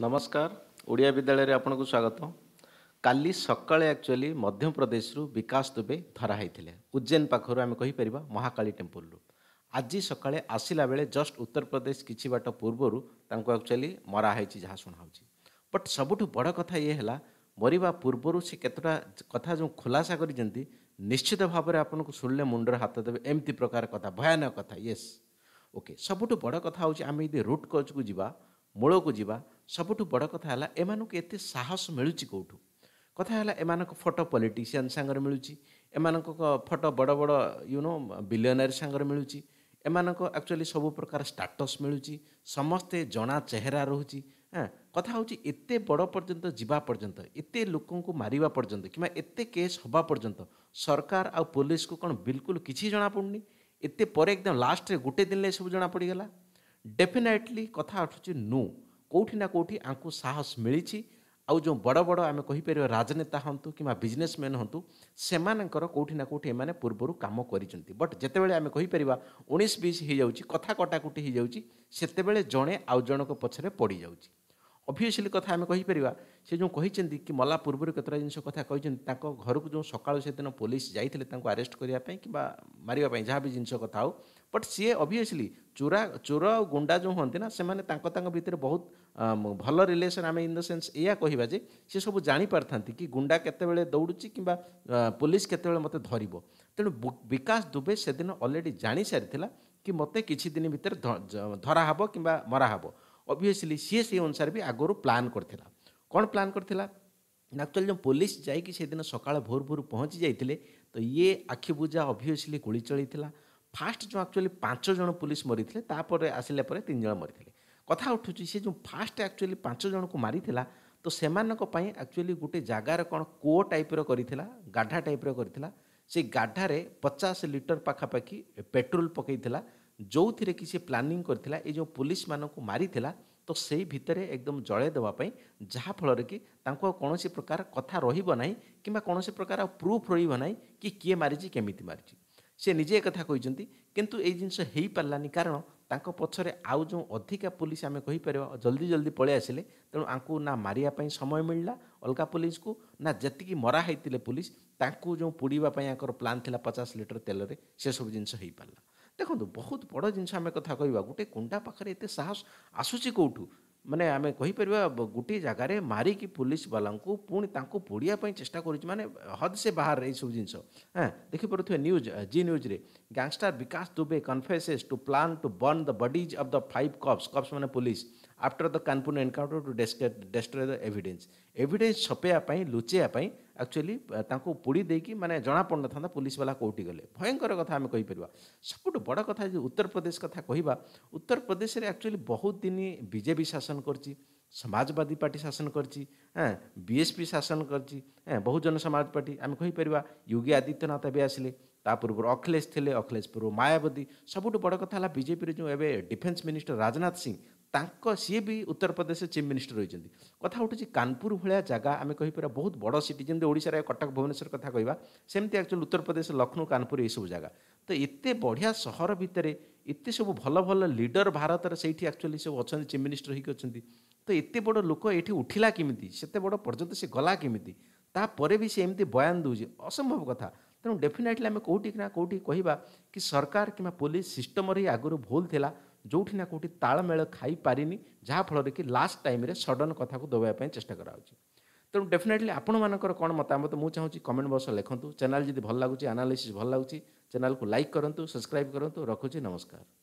ନମସ୍କାର ଓଡ଼ିଆ ବିଦ୍ୟାଳୟରେ ଆପଣଙ୍କୁ ସ୍ୱାଗତ କାଲି ସକାଳେ ଆକ୍ଚୁଆଲି ମଧ୍ୟପ୍ରଦେଶରୁ ବିକାଶ ଦୁବେ ଧରା ହୋଇଥିଲେ ଉଜ୍ଜୈନ ପାଖରୁ ଆମେ କହିପାରିବା ମହାକାଳୀ ଟେମ୍ପଲରୁ ଆଜି ସକାଳେ ଆସିଲା ବେଳେ ଜଷ୍ଟ ଉତ୍ତରପ୍ରଦେଶ କିଛି ବାଟ ପୂର୍ବରୁ ତାଙ୍କୁ ଆକ୍ଚୁଆଲି ମରାହେଇଛି ଯାହା ଶୁଣାହେଉଛି ବଟ୍ ସବୁଠୁ ବଡ଼ କଥା ଇଏ ହେଲା ମରିବା ପୂର୍ବରୁ ସେ କେତେଟା କଥା ଯେଉଁ ଖୁଲାସା କରିଛନ୍ତି ନିଶ୍ଚିତ ଭାବରେ ଆପଣଙ୍କୁ ଶୁଣିଲେ ମୁଣ୍ଡରେ ହାତ ଦେବେ ଏମିତି ପ୍ରକାର କଥା ଭୟାନକ କଥା ୟେସ୍ ଓକେ ସବୁଠୁ ବଡ଼ କଥା ହେଉଛି ଆମେ ଯଦି ରୁଟ୍ କୋଜ୍କୁ ଯିବା ମୂଳକୁ ଯିବା ସବୁଠୁ ବଡ଼ କଥା ହେଲା ଏମାନଙ୍କୁ ଏତେ ସାହସ ମିଳୁଛି କେଉଁଠୁ କଥା ହେଲା ଏମାନଙ୍କ ଫଟୋ ପଲିଟିସିଆନ୍ ସାଙ୍ଗରେ ମିଳୁଛି ଏମାନଙ୍କ ଫଟୋ ବଡ଼ ବଡ଼ ୟୁନୋ ବିଲିୟନେରୀ ସାଙ୍ଗରେ ମିଳୁଛି ଏମାନଙ୍କ ଆକ୍ଚୁଆଲି ସବୁ ପ୍ରକାର ଷ୍ଟାଟସ୍ ମିଳୁଛି ସମସ୍ତେ ଜଣା ଚେହେରା ରହୁଛି ହଁ କଥା ହେଉଛି ଏତେ ବଡ଼ ପର୍ଯ୍ୟନ୍ତ ଯିବା ପର୍ଯ୍ୟନ୍ତ ଏତେ ଲୋକଙ୍କୁ ମାରିବା ପର୍ଯ୍ୟନ୍ତ କିମ୍ବା ଏତେ କେସ୍ ହେବା ପର୍ଯ୍ୟନ୍ତ ସରକାର ଆଉ ପୋଲିସକୁ କ'ଣ ବିଲକୁଲ କିଛି ଜଣାପଡ଼ୁନି ଏତେ ପରେ ଏକଦମ ଲାଷ୍ଟରେ ଗୋଟେ ଦିନରେ ଏସବୁ ଜଣାପଡ଼ିଗଲା ଡେଫିନେଟଲି କଥା ଉଠୁଛି ନୁ କେଉଁଠି ନା କେଉଁଠି ଆଙ୍କୁ ସାହସ ମିଳିଛି ଆଉ ଯେଉଁ ବଡ଼ ବଡ଼ ଆମେ କହିପାରିବା ରାଜନେତା ହୁଅନ୍ତୁ କିମ୍ବା ବିଜନେସମ୍ୟାନ୍ ହୁଅନ୍ତୁ ସେମାନଙ୍କର କେଉଁଠି ନା କେଉଁଠି ଏମାନେ ପୂର୍ବରୁ କାମ କରିଛନ୍ତି ବଟ୍ ଯେତେବେଳେ ଆମେ କହିପାରିବା ଉଣେଇଶ ବିଶ ହୋଇଯାଉଛି କଥା କଟାକଟି ହୋଇଯାଉଛି ସେତେବେଳେ ଜଣେ ଆଉ ଜଣଙ୍କ ପଛରେ ପଡ଼ିଯାଉଛି ଅଭିୟସ୍ଲି କଥା ଆମେ କହିପାରିବା ସେ ଯେଉଁ କହିଛନ୍ତି କି ମଲା ପୂର୍ବରୁ କେତେଟା ଜିନିଷ କଥା କହିଛନ୍ତି ତାଙ୍କ ଘରକୁ ଯେଉଁ ସକାଳୁ ସେଦିନ ପୋଲିସ ଯାଇଥିଲେ ତାଙ୍କୁ ଆରେଷ୍ଟ କରିବା ପାଇଁ କିମ୍ବା ମାରିବା ପାଇଁ ଯାହା ବି ଜିନିଷ କଥା ହେଉ बट सी अभीयसली चोरा चोर आ गुंडा जो हमें ना से भर बहुत भल रिलेसन आम इन द या कह सी सब जापार कि गुंडा केत दौड़ी कि पुलिस केत मत धर तेणु विकास दुबे से दिन अलरेडी जा सारी कि मत कि दिन भितर धरा हे कि मराह अभीयसली सी से अनुसार भी आगर प्लां कर कौन प्लां कर एक्चुअली जो पुलिस जाइन सका भोर भोर पहुँची जाइए तो ये आखिबुजा अभीयसली गुड़ चलता ଫାଷ୍ଟ ଯେଉଁ ଆକ୍ଚୁଆଲି ପାଞ୍ଚ ଜଣ ପୋଲିସ ମରିଥିଲେ ତାପରେ ଆସିଲା ପରେ ତିନି ଜଣ ମରିଥିଲେ କଥା ଉଠୁଛି ସେ ଯେଉଁ ଫାଷ୍ଟ ଆକ୍ଚୁଆଲି ପାଞ୍ଚ ଜଣକୁ ମାରିଥିଲା ତ ସେମାନଙ୍କ ପାଇଁ ଆକ୍ଚୁଆଲି ଗୋଟେ ଜାଗାର କ'ଣ କୋ ଟାଇପ୍ର କରିଥିଲା ଗାଢ଼ା ଟାଇପ୍ର କରିଥିଲା ସେ ଗାଢ଼ାରେ ପଚାଶ ଲିଟର ପାଖାପାଖି ପେଟ୍ରୋଲ ପକାଇଥିଲା ଯେଉଁଥିରେ କି ସେ ପ୍ଲାନିଂ କରିଥିଲା ଏ ଯେଉଁ ପୋଲିସମାନଙ୍କୁ ମାରିଥିଲା ତ ସେଇ ଭିତରେ ଏକଦମ ଜଳାଇ ଦେବା ପାଇଁ ଯାହାଫଳରେ କି ତାଙ୍କୁ ଆଉ କୌଣସି ପ୍ରକାର କଥା ରହିବ ନାହିଁ କିମ୍ବା କୌଣସି ପ୍ରକାର ପ୍ରୁଫ୍ ରହିବ ନାହିଁ କି କିଏ ମାରିଛି କେମିତି ମାରିଛି ସେ ନିଜେ ଏକଥା କହିଛନ୍ତି କିନ୍ତୁ ଏଇ ଜିନିଷ ହେଇପାରିଲାନି କାରଣ ତାଙ୍କ ପଛରେ ଆଉ ଯେଉଁ ଅଧିକା ପୋଲିସ ଆମେ କହିପାରିବା ଜଲ୍ଦି ଜଲ୍ଦି ପଳେଇ ଆସିଲେ ତେଣୁ ଆଙ୍କୁ ନା ମାରିବା ପାଇଁ ସମୟ ମିଳିଲା ଅଲଗା ପୋଲିସକୁ ନା ଯେତିକି ମରା ହେଇଥିଲେ ପୋଲିସ ତାଙ୍କୁ ଯେଉଁ ପୋଡ଼ିବା ପାଇଁ ଆଙ୍କର ପ୍ଲାନ୍ ଥିଲା ପଚାଶ ଲିଟର ତେଲରେ ସେସବୁ ଜିନିଷ ହେଇପାରିଲା ଦେଖନ୍ତୁ ବହୁତ ବଡ଼ ଜିନିଷ ଆମେ କଥା କହିବା ଗୋଟେ କୁଣ୍ଡା ପାଖରେ ଏତେ ସାହସ ଆସୁଛି କେଉଁଠୁ ମାନେ ଆମେ କହିପାରିବା ଗୋଟିଏ ଜାଗାରେ ମାରିକି ପୋଲିସ ବାଲାଙ୍କୁ ପୁଣି ତାଙ୍କୁ ପୋଡ଼ିବା ପାଇଁ ଚେଷ୍ଟା କରୁଛି ମାନେ ହଦ୍ ସେ ବାହାର ଏଇସବୁ ଜିନିଷ ହଁ ଦେଖିପାରୁଥିବେ ନ୍ୟୁଜ୍ ଜି ନ୍ୟୁଜ୍ରେ gangster Vikas Dubey confesses to plan to burn the bodies of the five cops cops ମାନେ police after the Kanpur encounter to destroy the evidence evidence ଛପେଇବା ପାଇଁ ଲୁଚେଇବା ପାଇଁ ଆକ୍ଚୁଆଲି ତାଙ୍କୁ ପୋଡ଼ି ଦେଇକି ମାନେ ଜଣାପଡ଼ୁନଥାନ୍ତା ପୋଲିସବାଲା କେଉଁଠି ଗଲେ ଭୟଙ୍କର କଥା ଆମେ କହିପାରିବା ସବୁଠୁ ବଡ଼ କଥା ଯଦି ଉତ୍ତରପ୍ରଦେଶ କଥା କହିବା ଉତ୍ତରପ୍ରଦେଶରେ ଆକ୍ଚୁଆଲି ବହୁତ ଦିନ ବିଜେପି ଶାସନ କରିଛି समाजवादी पार्टी शासन करची बीएसपी शासन करची बहुजन समाज पार्टी आम्ही कहीपर योगी आदित्यनाथ ए आसले ତା ପୂର୍ବରୁ ଅଖିଲେଶ ଥିଲେ ଅଖିଲେଶ ପୂର୍ବରୁ ମାୟାବତୀ ସବୁଠୁ ବଡ଼ କଥା ହେଲା ବିଜେପିରେ ଯେଉଁ ଏବେ ଡିଫେନ୍ସ ମିନିଷ୍ଟର ରାଜନାଥ ସିଂ ତାଙ୍କ ସିଏ ବି ଉତ୍ତରପ୍ରଦେଶ ଚିଫ୍ ମିନିଷ୍ଟର ରହିଛନ୍ତି କଥା ଉଠୁଛି କାନପୁର ଭଳିଆ ଜାଗା ଆମେ କହିପାରିବା ବହୁତ ବଡ଼ ସିଟି ଯେମିତି ଓଡ଼ିଶାରେ କଟକ ଭୁବନେଶ୍ୱର କଥା କହିବା ସେମିତି ଆକ୍ଚୁଆଲି ଉତ୍ତରପ୍ରଦେଶ ଲକ୍ଷ୍ନୌ କାନପୁର ଏଇସବୁ ଜାଗା ତ ଏତେ ବଢ଼ିଆ ସହର ଭିତରେ ଏତେ ସବୁ ଭଲ ଭଲ ଲିଡର ଭାରତର ସେଇଠି ଆକ୍ଚୁଆଲି ସବୁ ଅଛନ୍ତି ଚିଫ୍ ମିନିଷ୍ଟର ହେଇକି ଅଛନ୍ତି ତ ଏତେ ବଡ଼ ଲୋକ ଏଠି ଉଠିଲା କେମିତି ସେତେ ବଡ଼ ପର୍ଯ୍ୟନ୍ତ ସେ ଗଲା କେମିତି ତାପରେ ବି ସେ ଏମିତି ବୟାନ ଦେଉଛି ଅସମ୍ଭବ କଥା ତେଣୁ ଡେଫିନେଟଲି ଆମେ କେଉଁଠି ନା କେଉଁଠି କହିବା କି ସରକାର କିମ୍ବା ପୋଲିସ ସିଷ୍ଟମରେ ହିଁ ଆଗରୁ ଭୁଲ ଥିଲା ଯେଉଁଠି ନା କେଉଁଠି ତାଳମେଳ ଖାଇପାରିନି ଯାହାଫଳରେ କି ଲାଷ୍ଟ ଟାଇମ୍ରେ ସଡ଼ନ୍ କଥାକୁ ଦେବା ପାଇଁ ଚେଷ୍ଟା କରାଯାଉଛି ତେଣୁ ଡେଫିନେଟଲି ଆପଣମାନଙ୍କର କ'ଣ ମତାମତ ମୁଁ ଚାହୁଁଛି କମେଣ୍ଟ ବକ୍ସରେ ଲେଖନ୍ତୁ ଚ୍ୟାନେଲ୍ ଯଦି ଭଲ ଲାଗୁଛି ଆନାଲିସିସ୍ ଭଲ ଲାଗୁଛି ଚ୍ୟାନେଲ୍କୁ ଲାଇକ୍ କରନ୍ତୁ ସବସ୍କ୍ରାଇବ୍ କରନ୍ତୁ ରଖୁଛି ନମସ୍କାର